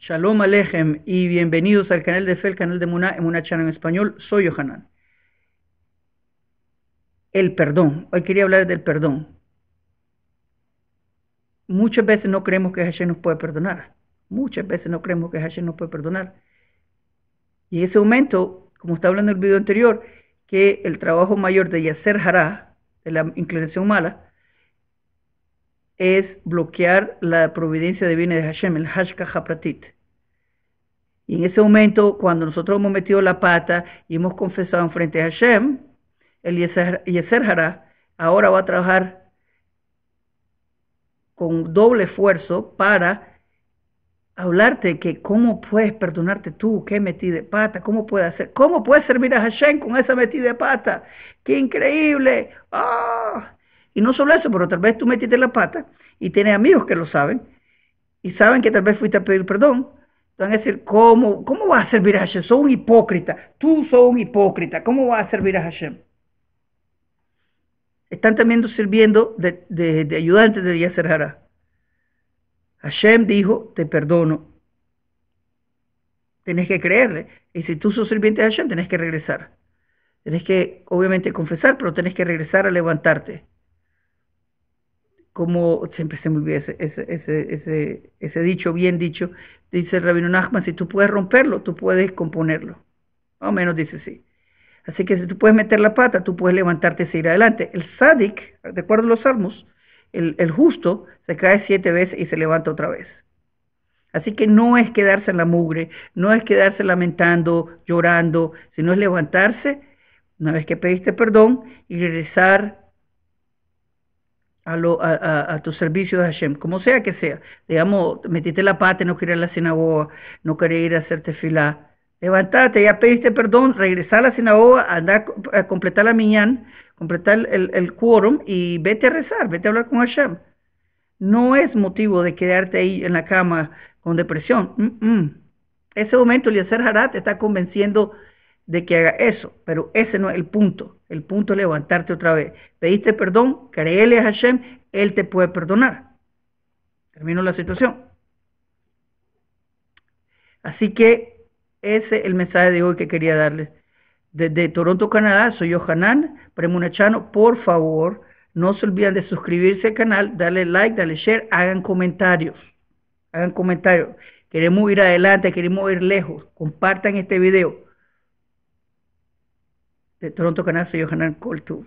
Shalom Alejem y bienvenidos al canal de Fe, canal de Muna, en Muna Channel en español. Soy Yohanan. El perdón. Hoy quería hablar del perdón. Muchas veces no creemos que Hashem nos puede perdonar. Muchas veces no creemos que Hashem nos puede perdonar. Y ese aumento, como estaba hablando en el video anterior, que el trabajo mayor de Yasser Hará, de la inclinación mala, es bloquear la providencia divina de Hashem, el Hashka ha-Pratit. Y en ese momento, cuando nosotros hemos metido la pata y hemos confesado en frente a Hashem, el Yeser ahora va a trabajar con doble esfuerzo para hablarte que cómo puedes perdonarte tú, qué metí de pata, cómo puedes hacer, cómo puedes servir a Hashem con esa metida de pata, qué increíble, ¡Ah! Y no solo eso, pero tal vez tú metiste la pata y tienes amigos que lo saben y saben que tal vez fuiste a pedir perdón. van a decir, ¿cómo, cómo vas a servir a Hashem? soy un hipócrita. Tú sos un hipócrita. ¿Cómo vas a servir a Hashem? Están también sirviendo de, de, de ayudantes de Yasser Hara. Hashem dijo, te perdono. Tenés que creerle. Y si tú sos sirviente de Hashem, tenés que regresar. Tenés que, obviamente, confesar, pero tenés que regresar a levantarte como siempre se me olvida ese, ese, dicho, bien dicho, dice Rabino Nachman, si tú puedes romperlo, tú puedes componerlo. Más o menos dice sí. Así que si tú puedes meter la pata, tú puedes levantarte y seguir adelante. El sádic, de acuerdo a los salmos, el, el justo se cae siete veces y se levanta otra vez. Así que no es quedarse en la mugre, no es quedarse lamentando, llorando, sino es levantarse una vez que pediste perdón y regresar a, tus a, tu servicio de Hashem, como sea que sea. Digamos, metiste la pata, no quería ir a la sinagoga, no quería ir a hacerte fila. Levantate, ya pediste perdón, regresar a la sinagoga, andar a completar la miñán, completar el, el quórum y vete a rezar, vete a hablar con Hashem. No es motivo de quedarte ahí en la cama con depresión. Ese momento, Eliezer Harat está convenciendo de que haga eso, pero ese no es el punto. El punto es levantarte otra vez. Pediste perdón, créele a Hashem, Él te puede perdonar. Termino la situación. Así que ese es el mensaje de hoy que quería darles. Desde Toronto, Canadá, soy yo, Premunachano. Por favor, no se olviden de suscribirse al canal, darle like, darle share, hagan comentarios. Hagan comentarios. Queremos ir adelante, queremos ir lejos. Compartan este video de Toronto, Canal, soy Johanan Coltu.